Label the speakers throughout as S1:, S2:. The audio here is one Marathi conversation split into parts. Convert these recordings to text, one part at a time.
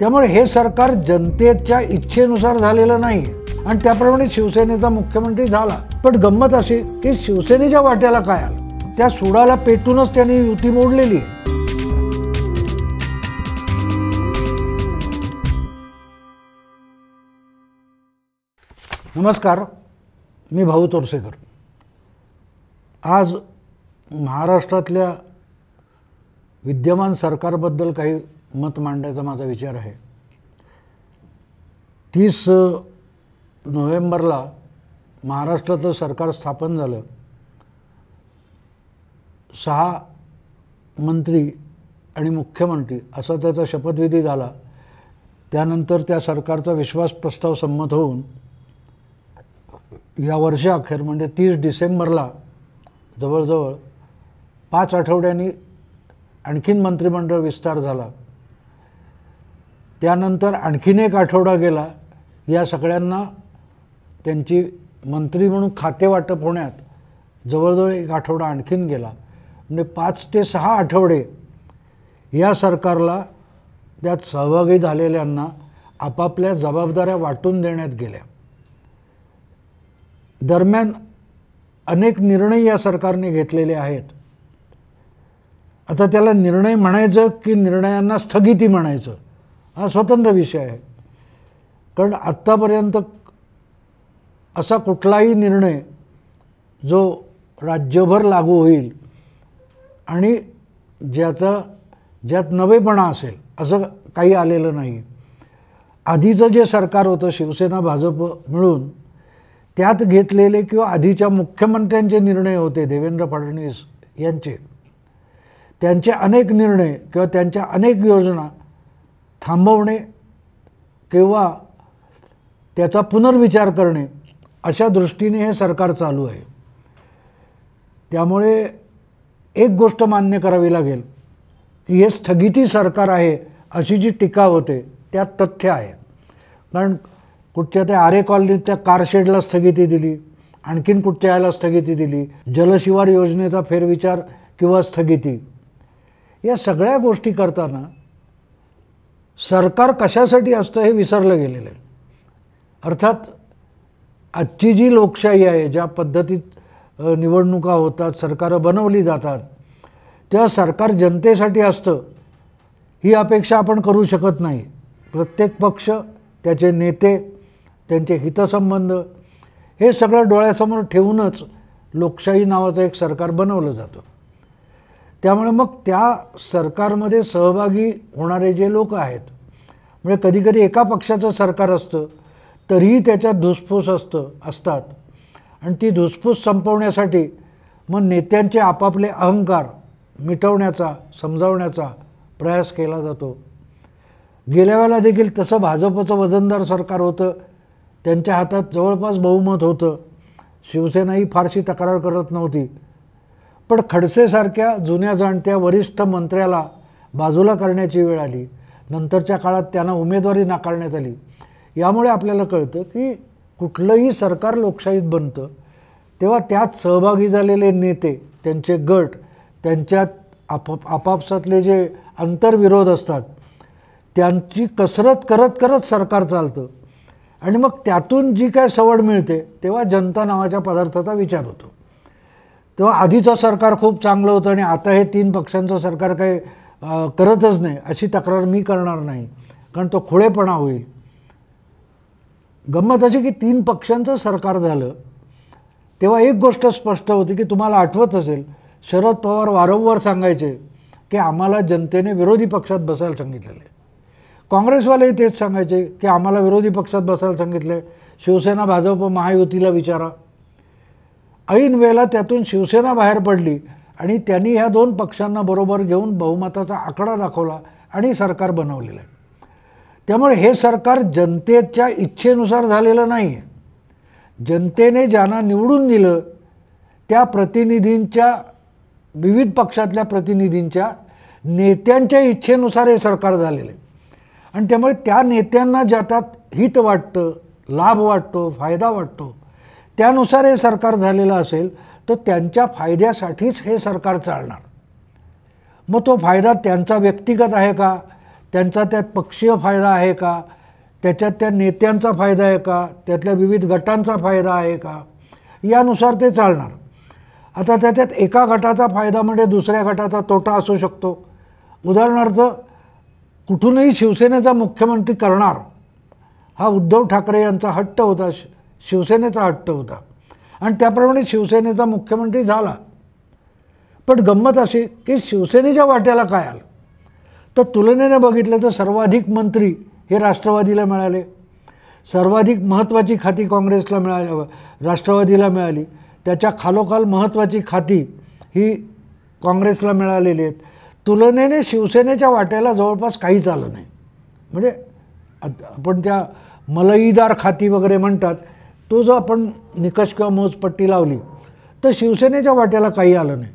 S1: त्यामुळे हे सरकार जनतेच्या इच्छेनुसार झालेलं नाही आणि त्याप्रमाणे शिवसेनेचा मुख्यमंत्री झाला पण गंमत अशी की शिवसेनेच्या वाट्याला काय आलं त्या सुडाला पेटूनच त्यांनी युती मोडलेली नमस्कार मी भाऊ तोरसेकर आज महाराष्ट्रातल्या विद्यमान सरकारबद्दल काही मत मांडायचा माझा विचार आहे तीस नोव्हेंबरला महाराष्ट्राचं सरकार स्थापन झालं सहा मंत्री आणि मुख्यमंत्री असा त्याचा शपथविधी झाला त्यानंतर त्या सरकारचा विश्वास प्रस्ताव संमत होऊन या वर्षाअखेर म्हणजे तीस डिसेंबरला जवळजवळ पाच आठवड्यांनी आणखीन मंत्रिमंडळ विस्तार झाला त्यानंतर आणखीन एक आठवडा गेला या सगळ्यांना त्यांची मंत्री म्हणून खाते वाटप होण्यात जवळजवळ एक आठवडा आणखीन गेला म्हणजे पाच ते सहा आठवडे या सरकारला त्यात सहभागी झालेल्यांना आपापल्या जबाबदाऱ्या वाटून देण्यात गेल्या दरम्यान अनेक निर्णय या सरकारने घेतलेले आहेत आता त्याला निर्णय म्हणायचं की निर्णयांना स्थगिती म्हणायचं हा स्वतंत्र विषय आहे कारण आत्तापर्यंत असा कुठलाही निर्णय जो राज्यभर लागू होईल आणि ज्याचा ज्यात नवेपणा असेल असं काही आलेलं नाही आधीचं जे सरकार होतं शिवसेना भाजप मिळून त्यात घेतलेले किंवा आधीच्या मुख्यमंत्र्यांचे निर्णय होते देवेंद्र फडणवीस यांचे त्यांचे अनेक निर्णय किंवा त्यांच्या अनेक योजना थांबवणे किंवा त्याचा पुनर्विचार करणे अशा दृष्टीने हे सरकार चालू आहे त्यामुळे एक गोष्ट मान्य करावी लागेल की हे स्थगिती सरकार आहे अशी जी टीका होते त्यात तथ्य आहे कारण कुठच्या त्या आरे कॉलनीच्या कारशेडला स्थगिती दिली आणखीन कुठच्या यायला स्थगिती दिली जलशिवार योजनेचा फेरविचार किंवा स्थगिती या सगळ्या गोष्टी करताना सरकार कशासाठी असतं हे विसरलं गेलेलं आहे अर्थात आजची जी लोकशाही आहे ज्या पद्धतीत निवडणुका होतात सरकारं बनवली जातात त्या सरकार जनतेसाठी असतं ही अपेक्षा आपण करू शकत नाही प्रत्येक पक्ष त्याचे नेते त्यांचे हितसंबंध हे सगळं डोळ्यासमोर ठेवूनच लोकशाही नावाचं एक सरकार बनवलं जातं त्यामुळे मग त्या सरकारमध्ये सहभागी होणारे जे लोक आहेत म्हणजे कधीकधी एका पक्षाचं सरकार असतं तरीही त्याच्यात धुसफूस असतं असतात आणि ती धुसफूस संपवण्यासाठी मग नेत्यांचे आपापले अहंकार मिटवण्याचा समजावण्याचा प्रयास केला जातो गेल्या वेळेला देखील तसं भाजपचं वजनदार सरकार होतं त्यांच्या हातात जवळपास बहुमत होतं शिवसेनाही फारशी तक्रार करत नव्हती पण खडसेसारख्या जुन्या जाणत्या वरिष्ठ मंत्र्याला बाजूला करण्याची वेळ आली नंतरच्या काळात त्यांना उमेदवारी नाकारण्यात आली यामुळे आपल्याला कळतं की कुठलंही सरकार लोकशाहीत बनतं तेव्हा त्यात सहभागी झालेले नेते त्यांचे गट त्यांच्यात आप आपापसातले जे अंतर्विरोध असतात त्यांची कसरत करत करत सरकार चालतं आणि मग त्यातून जी काय सवड मिळते तेव्हा जनता नावाच्या पदार्थाचा विचार होतो तेव्हा आधीचं सरकार खूप चांगलं होतं आणि आता हे तीन पक्षांचं सरकार काही करतच नाही अशी तक्रार मी करणार नाही कारण तो खुळेपणा होईल गंमत अशी की तीन पक्षांचं सरकार झालं तेव्हा एक गोष्ट स्पष्ट होती की तुम्हाला आठवत असेल शरद पवार वारंवार सांगायचे की आम्हाला जनतेने विरोधी पक्षात बसायला सांगितलेलं आहे काँग्रेसवालेही तेच सांगायचे की आम्हाला विरोधी पक्षात बसायला सांगितलं आहे शिवसेना भाजप महायुतीला विचारा ऐन वेळेला त्यातून शिवसेना बाहेर पडली आणि त्यांनी ह्या दोन पक्षांना बरोबर घेऊन बहुमताचा आकडा दाखवला आणि सरकार बनवलेलं आहे त्यामुळे हे सरकार जनतेच्या इच्छेनुसार झालेलं नाही आहे जनतेने ज्यांना निवडून दिलं त्या प्रतिनिधींच्या विविध पक्षातल्या प्रतिनिधींच्या नेत्यांच्या इच्छेनुसार हे सरकार झालेलं आहे आणि त्यामुळे त्या नेत्यांना ज्यातात हित वाटतं लाभ वाटतो फायदा वाटतो त्यानुसार हे सरकार झालेलं असेल तर त्यांच्या फायद्यासाठीच हे सरकार चालणार मग तो फायदा त्यांचा व्यक्तिगत आहे का त्यांचा त्यात पक्षीय फायदा आहे का त्याच्यात त्या नेत्यांचा फायदा आहे का त्यातल्या विविध गटांचा फायदा आहे का यानुसार ते चालणार आता त्याच्यात एका गटाचा फायदा म्हणजे दुसऱ्या गटाचा तोटा असू शकतो उदाहरणार्थ कुठूनही शिवसेनेचा मुख्यमंत्री करणार हा उद्धव ठाकरे यांचा हट्ट होता शिवसेनेचा हट्ट होता आणि त्याप्रमाणे शिवसेनेचा मुख्यमंत्री झाला पण गंमत अशी की शिवसेनेच्या वाट्याला काय आलं तर तुलनेने बघितलं तर सर्वाधिक मंत्री हे राष्ट्रवादीला मिळाले सर्वाधिक महत्त्वाची खाती काँग्रेसला मिळाली राष्ट्रवादीला मिळाली त्याच्या खालोखाल महत्त्वाची खाती ही काँग्रेसला मिळालेली आहेत तुलनेने शिवसेनेच्या वाट्याला जवळपास काहीच आलं नाही म्हणजे आपण त्या मलईदार खाती वगैरे म्हणतात तो जो आपण निकष किंवा मोजपट्टी लावली तर शिवसेनेच्या वाट्याला काही आलं नाही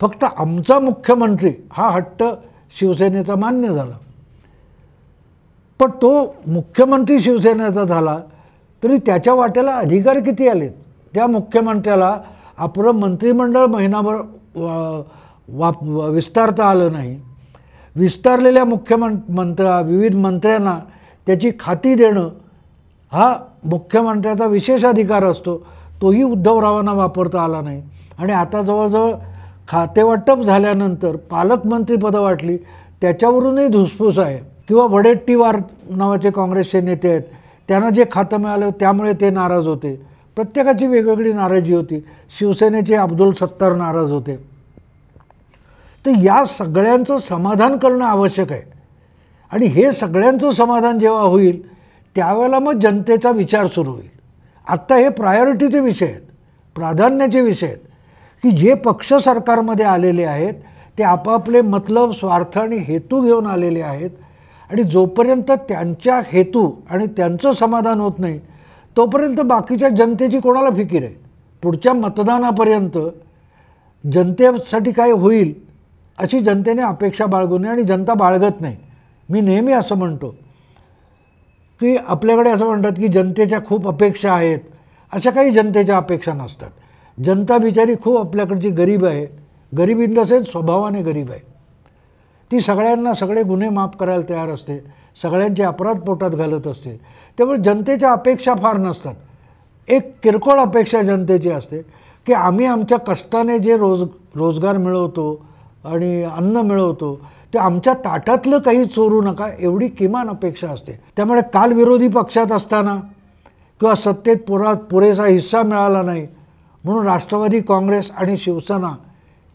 S1: फक्त आमचा मुख्यमंत्री हा हट्ट शिवसेनेचा मान्य झाला पण तो मुख्यमंत्री शिवसेनेचा झाला तरी त्याच्या वाट्याला अधिकार किती आलेत त्या मुख्यमंत्र्याला आपलं मंत्रिमंडळ महिनाभर वाप विस्तारता आलं नाही विस्तारलेल्या मुख्यमं मंत्रा विविध मंत्र्यांना त्याची खाती देणं हा मुख्यमंत्र्याचा विशेष अधिकार असतो तोही उद्धवरावांना वापरता आला नाही आणि आता जवळजवळ खातेवाटप झाल्यानंतर पालकमंत्रीपदं वाटली त्याच्यावरूनही धुसफूस आहे किंवा वडेट्टीवार नावाचे काँग्रेसचे नेते आहेत त्यांना जे खातं मिळालं त्यामुळे ते नाराज होते प्रत्येकाची वेगवेगळी नाराजी होती शिवसेनेचे अब्दुल सत्तार नाराज होते तर या सगळ्यांचं समाधान करणं आवश्यक आहे आणि हे सगळ्यांचं समाधान जेव्हा होईल त्यावेळेला मग जनतेचा विचार सुरू होईल आत्ता हे प्रायोरिटीचे विषय आहेत प्राधान्याचे विषय आहेत की जे पक्ष सरकारमध्ये आलेले आहेत ते आपापले मतलब स्वार्थ आणि हेतू घेऊन आलेले आहेत आणि जोपर्यंत त्यांच्या हेतू आणि त्यांचं समाधान होत नाही तोपर्यंत बाकीच्या जनतेची कोणाला फिकीर आहे पुढच्या मतदानापर्यंत जनतेसाठी काय होईल अशी जनतेने अपेक्षा बाळगू नये आणि जनता बाळगत नाही मी नेहमी असं म्हणतो की आपल्याकडे असं म्हणतात की जनतेच्या खूप अपेक्षा आहेत अशा काही जनतेच्या अपेक्षा नसतात जनता बिचारी खूप आपल्याकडची गरीब आहे गरीब तसेच स्वभावाने गरीब आहे ती सगळ्यांना सगळे गुन्हे माफ करायला तयार असते सगळ्यांचे अपराध पोटात घालत असते त्यामुळे जनतेच्या अपेक्षा फार नसतात एक किरकोळ अपेक्षा जनतेची असते की आम्ही आमच्या कष्टाने जे रोज रोजगार मिळवतो आणि अन्न मिळवतो ते आमच्या ताटातलं काही चोरू नका एवढी किमान अपेक्षा असते त्यामुळे काल विरोधी पक्षात असताना किंवा सत्तेत पुरा पुरेसा हिस्सा मिळाला नाही म्हणून राष्ट्रवादी काँग्रेस आणि शिवसेना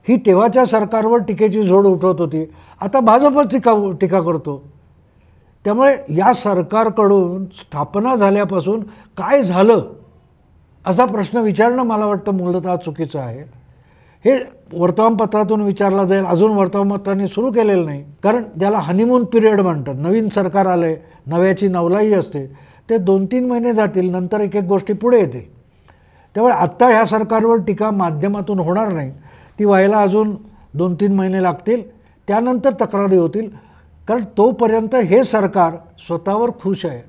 S1: ही तेव्हाच्या सरकारवर टीकेची झोड उठवत होती आता भाजपच टीका टीका करतो त्यामुळे या सरकारकडून स्थापना झाल्यापासून काय झालं असा प्रश्न विचारणं मला वाटतं मूलतः चुकीचं आहे हे वर्तमानपत्रातून विचारला जाईल अजून वर्तमानपत्राने सुरू केलेलं नाही कारण ज्याला हनीमून पिरियड म्हणतात नवीन सरकार आलं आहे नव्याची नवलाही असते ते दोन तीन महिने जातील नंतर एक एक गोष्टी पुढे येतील त्यामुळे आत्ता ह्या सरकारवर टीका माध्यमातून होणार नाही ती व्हायला अजून दोन तीन महिने लागतील त्यानंतर तक्रारी होतील कारण तोपर्यंत हे सरकार स्वतःवर खुश आहे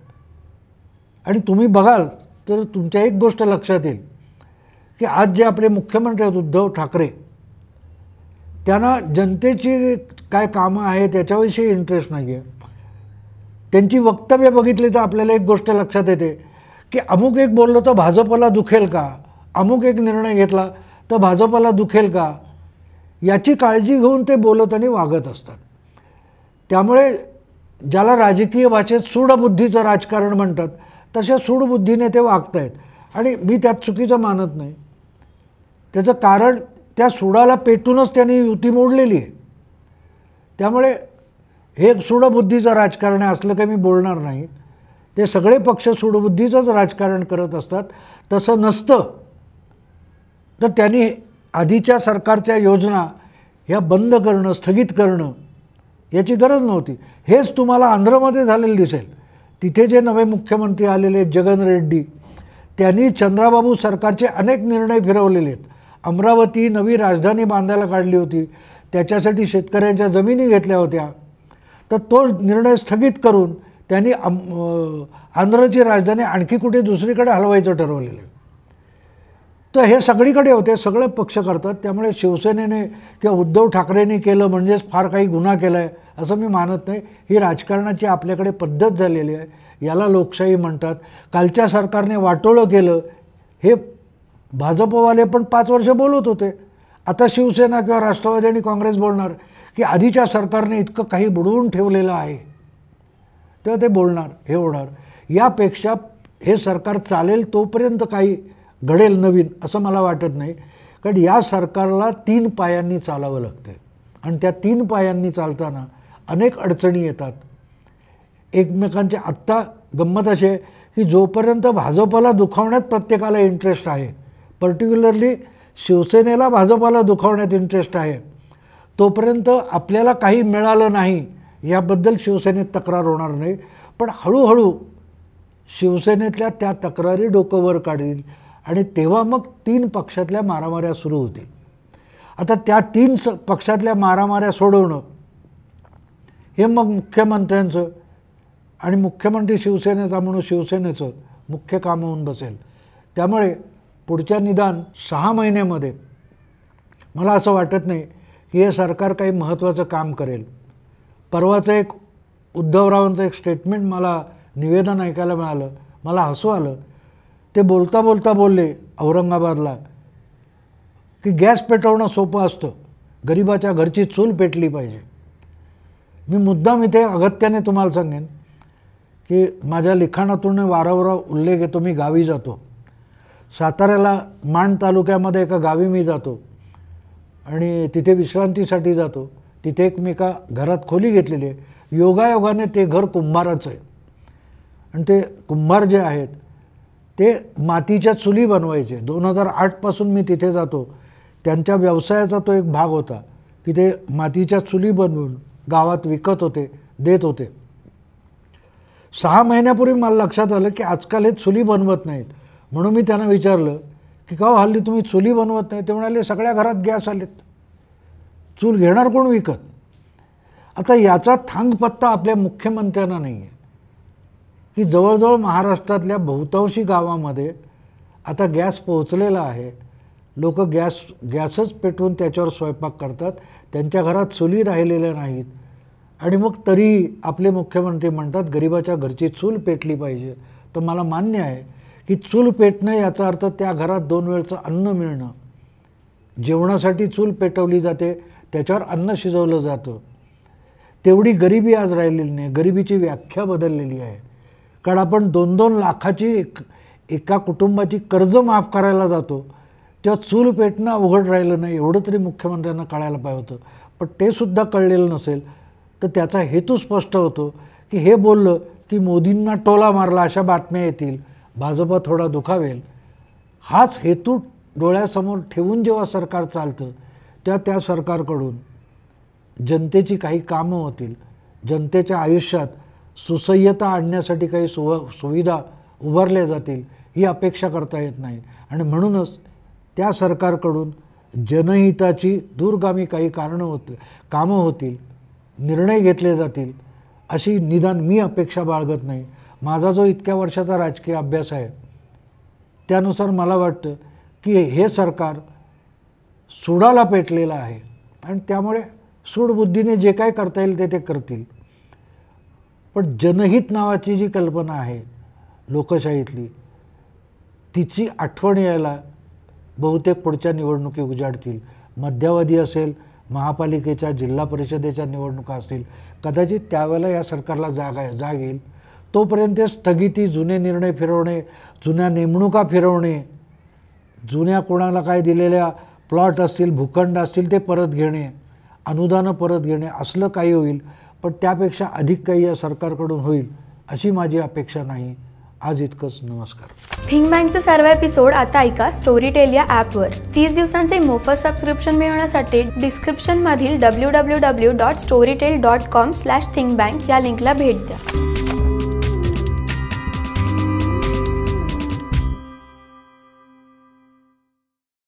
S1: आणि तुम्ही बघाल तर तुमच्या एक गोष्ट लक्षात येईल की आज जे आपले मुख्यमंत्री आहेत उद्धव ठाकरे त्यांना जनतेची काय कामं आहेत त्याच्याविषयी इंटरेस्ट नाही आहे त्यांची वक्तव्य बघितली तर आपल्याला एक गोष्ट लक्षात येते की अमुक एक बोललो तर भाजपला दुखेल का अमुक एक निर्णय घेतला तर भाजपला दुखेल का याची काळजी घेऊन ते बोलत आणि वागत असतात त्यामुळे ज्याला राजकीय भाषेत सूडबुद्धीचं राजकारण म्हणतात तशा सूडबुद्धीने ते वागत आहेत आणि मी त्यात चुकीचं मानत नाही त्याचं कारण त्या सुडाला पेटूनच त्यांनी युती मोडलेली आहे त्यामुळे हे सुडबुद्धीचं राजकारण आहे असलं काही मी बोलणार नाही ते सगळे पक्ष सुडबुद्धीचंच राजकारण करत असतात तसं नसतं तर त्यांनी आधीच्या सरकारच्या योजना ह्या बंद करणं स्थगित करणं याची गरज नव्हती हेच तुम्हाला आंध्रमध्ये झालेलं दिसेल तिथे जे नवे मुख्यमंत्री आलेले जगन रेड्डी त्यांनी चंद्राबाबू सरकारचे अनेक निर्णय फिरवलेले आहेत अमरावती नवी राजधानी बांधायला काढली होती त्याच्यासाठी शेतकऱ्यांच्या जमिनी घेतल्या होत्या तर तो निर्णय स्थगित करून त्यांनी अम आंध्रची राजधानी आणखी कुठे दुसरीकडे हलवायचं ठरवलेलं आहे तर हे सगळीकडे होते सगळे पक्ष करतात त्यामुळे शिवसेनेने किंवा उद्धव ठाकरेंनी केलं म्हणजेच फार काही गुन्हा केला आहे असं मी मानत नाही ही राजकारणाची आपल्याकडे पद्धत झालेली आहे याला लोकशाही म्हणतात कालच्या सरकारने वाटोळं केलं हे भाजपवाले पण पाच वर्ष बोलत होते आता शिवसेना किंवा राष्ट्रवादी आणि काँग्रेस बोलणार की आधीच्या सरकारने इतकं काही बुडवून ठेवलेलं आहे तेव्हा ते बोलणार हे होणार यापेक्षा हे सरकार चालेल तोपर्यंत काही घडेल नवीन असं मला वाटत नाही कारण या सरकारला तीन पायांनी चालावं लागतं आणि त्या तीन पायांनी चालताना अनेक अडचणी येतात एकमेकांचे आत्ता गंमत असे की जोपर्यंत भाजपला दुखावण्यात प्रत्येकाला इंटरेस्ट आहे पर्टिक्युलरली शिवसेनेला भाजपाला दुखावण्यात इंटरेस्ट आहे तोपर्यंत आपल्याला काही मिळालं नाही याबद्दल शिवसेनेत तक्रार होणार नाही पण हळूहळू शिवसेनेतल्या त्या तक्रारी डोकं वर काढतील आणि तेव्हा मग तीन पक्षातल्या मारामाऱ्या सुरू होतील आता त्या तीन स पक्षातल्या मारामाऱ्या सोडवणं हे मग मुख्यमंत्र्यांचं आणि मुख्यमंत्री शिवसेनेचा म्हणून शिवसेनेचं मुख्य काम होऊन बसेल त्यामुळे पुढच्या निदान सहा महिन्यामध्ये मला असं वाटत नाही की हे सरकार काही महत्त्वाचं काम करेल परवाचं एक उद्धवरावांचं एक स्टेटमेंट मला निवेदन ऐकायला मिळालं मला हसू आलं ते बोलता बोलता बोलले औरंगाबादला की गॅस पेटवणं सोपं असतं गरिबाच्या घरची चूल पेटली पाहिजे मी मुद्दाम इथे अगत्याने तुम्हाला सांगेन की माझ्या लिखाणातून वारंवार उल्लेख येतो मी गावी जातो साताऱ्याला माण तालुक्यामध्ये एका गावी मी जातो आणि तिथे विश्रांतीसाठी जातो तिथे एक मी एका घरात खोली घेतलेली आहे योगायोगाने ते घर कुंभाराचं आहे आणि ते कुंभार जे आहेत ते मातीच्या चुली बनवायचे दोन हजार आठपासून मी तिथे जातो त्यांच्या व्यवसायाचा तो एक भाग होता की ते मातीच्या चुली बनवून गावात विकत होते देत होते सहा महिन्यापूर्वी मला लक्षात आलं की आजकाल हे चुली बनवत नाहीत म्हणून मी त्यांना विचारलं की का हल्ली तुम्ही चुली बनवत नाही ते म्हणाले सगळ्या घरात गॅस आलेत चूल घेणार कोण विकत आता याचा थांग पत्ता आपल्या मुख्यमंत्र्यांना नाही आहे की जवळजवळ महाराष्ट्रातल्या बहुतांशी गावामध्ये आता गॅस पोहोचलेला आहे लोक गॅस गॅसच पेटवून त्याच्यावर स्वयंपाक करतात त्यांच्या घरात चुली राहिलेल्या नाहीत आणि मग तरीही आपले मुख्यमंत्री म्हणतात गरिबाच्या घरची चूल पेटली पाहिजे तर मला मान्य आहे की चूल पेटणं याचा अर्थ त्या घरात दोन वेळचं अन्न मिळणं जेवणासाठी चूल पेटवली जाते त्याच्यावर अन्न शिजवलं जातं तेवढी गरिबी आज राहिलेली नाही गरिबीची व्याख्या बदललेली आहे कारण आपण दोन दोन लाखाची एक एका कुटुंबाची कर्ज माफ करायला जातो तेव्हा चूल पेटणं अवघड राहिलं नाही एवढं तरी मुख्यमंत्र्यांना कळायला पाहिजे होतं पण ते सुद्धा कळलेलं नसेल तर त्याचा हेतू स्पष्ट होतो की हे बोललं की मोदींना टोला मारला अशा बातम्या येतील भाजपा थोडा दुखावेल हाच हेतू डोळ्यासमोर ठेवून जेव्हा सरकार चालतं त्या त्या सरकारकडून जनतेची काही कामं होतील जनतेच्या आयुष्यात सुसह्यता आणण्यासाठी काही सुव सुविधा उभारल्या जातील ही अपेक्षा करता येत नाही आणि म्हणूनच त्या सरकारकडून जनहिताची दूरगामी काही कारणं होत कामं होतील निर्णय घेतले जातील अशी निदान मी अपेक्षा बाळगत नाही माझा जो इतक्या वर्षाचा राजकीय अभ्यास आहे त्यानुसार मला वाटतं की हे सरकार सुडाला पेटलेलं आहे आणि त्यामुळे सूडबुद्धीने जे काय करता येईल ते ते करतील पण जनहित नावाची जी कल्पना आहे लोकशाहीतली तिची आठवण यायला बहुतेक पुढच्या निवडणुकी उजाडतील मध्यावधी असेल महापालिकेच्या जिल्हा परिषदेच्या निवडणुका असतील कदाचित त्यावेळेला या सरकारला जागा जाग येईल तोपर्यंत स्थगिती जुने निर्णय फिरवणे जुन्या नेमणुका फिरवणे जुन्या कोणाला काय दिलेल्या प्लॉट असतील भूखंड असतील ते परत घेणे अनुदानं परत घेणे असलं काही होईल पण त्यापेक्षा अधिक काही या सरकारकडून होईल अशी माझी अपेक्षा नाही आज इतकंच नमस्कार थिंग बँकचा सर्व एपिसोड आता ऐका स्टोरीटेल या ॲपवर तीस दिवसांचे मोफत सबस्क्रिप्शन मिळवण्यासाठी डिस्क्रिप्शनमधील W W W dot Storytel dot com slash think bank या लिंकला भेट द्या